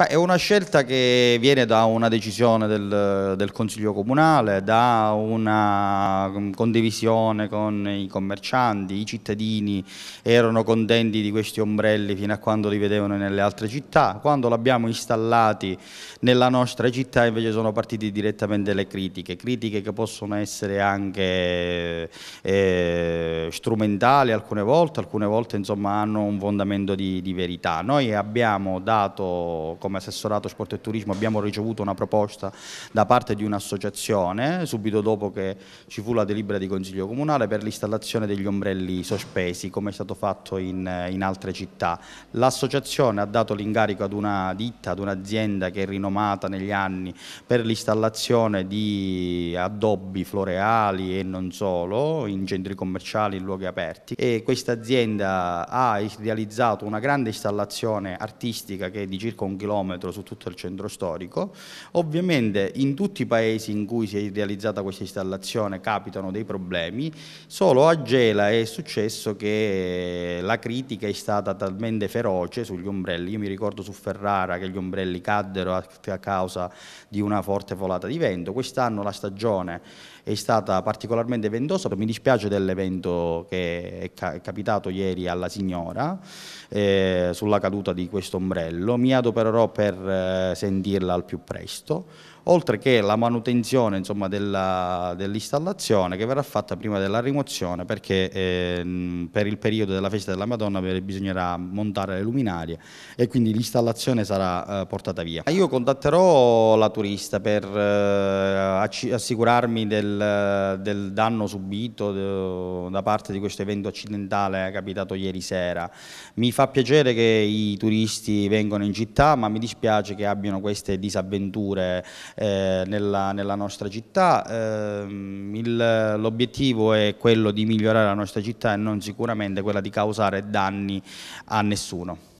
Ma è una scelta che viene da una decisione del, del, Consiglio Comunale, da una mm, condivisione con i commercianti, i cittadini erano contenti di questi ombrelli fino a quando li vedevano nelle altre città, quando li abbiamo installati nella nostra città invece sono partite direttamente le critiche, critiche che possono essere anche eh, strumentali alcune volte, alcune volte insomma hanno un fondamento di, di verità. Noi abbiamo dato come assessorato sport e turismo abbiamo ricevuto una proposta da parte di un'associazione subito dopo che ci fu la delibera di Consiglio Comunale per l'installazione degli ombrelli sospesi come è stato fatto in, in altre città. L'associazione ha dato l'incarico ad una ditta, ad un'azienda che è rinomata negli anni per l'installazione di addobbi floreali e non solo in centri commerciali, in luoghi aperti e questa azienda ha realizzato una grande installazione artistica che è di circa un chilometro chilometro su tutto il centro storico. Ovviamente in tutti i paesi in cui si è realizzata questa installazione capitano dei problemi, solo a Gela è successo che eh, la critica è stata talmente feroce sugli ombrelli, io mi ricordo su Ferrara che gli ombrelli caddero a causa di una forte volata di vento, quest'anno la stagione è stata particolarmente ventosa, mi dispiace dell'evento che è capitato ieri alla signora eh, sulla caduta di questo ombrello, mi adopererò per eh, sentirla al più presto, oltre che la manutenzione dell'installazione che verrà fatta prima della rimozione perché eh, per il periodo della festa della Madonna bisognerà montare le luminarie e quindi l'installazione sarà eh, portata via. Io contatterò la turista per eh, assicurarmi del, del, danno subito de, eh, da parte di questo evento accidentale capitato ieri sera. Mi fa piacere che i turisti vengano in città ma mi mi dispiace che abbiano queste disavventure eh, nella, nella, nostra città, eh, l'obiettivo è quello di migliorare la nostra città e non sicuramente quella di causare danni a nessuno.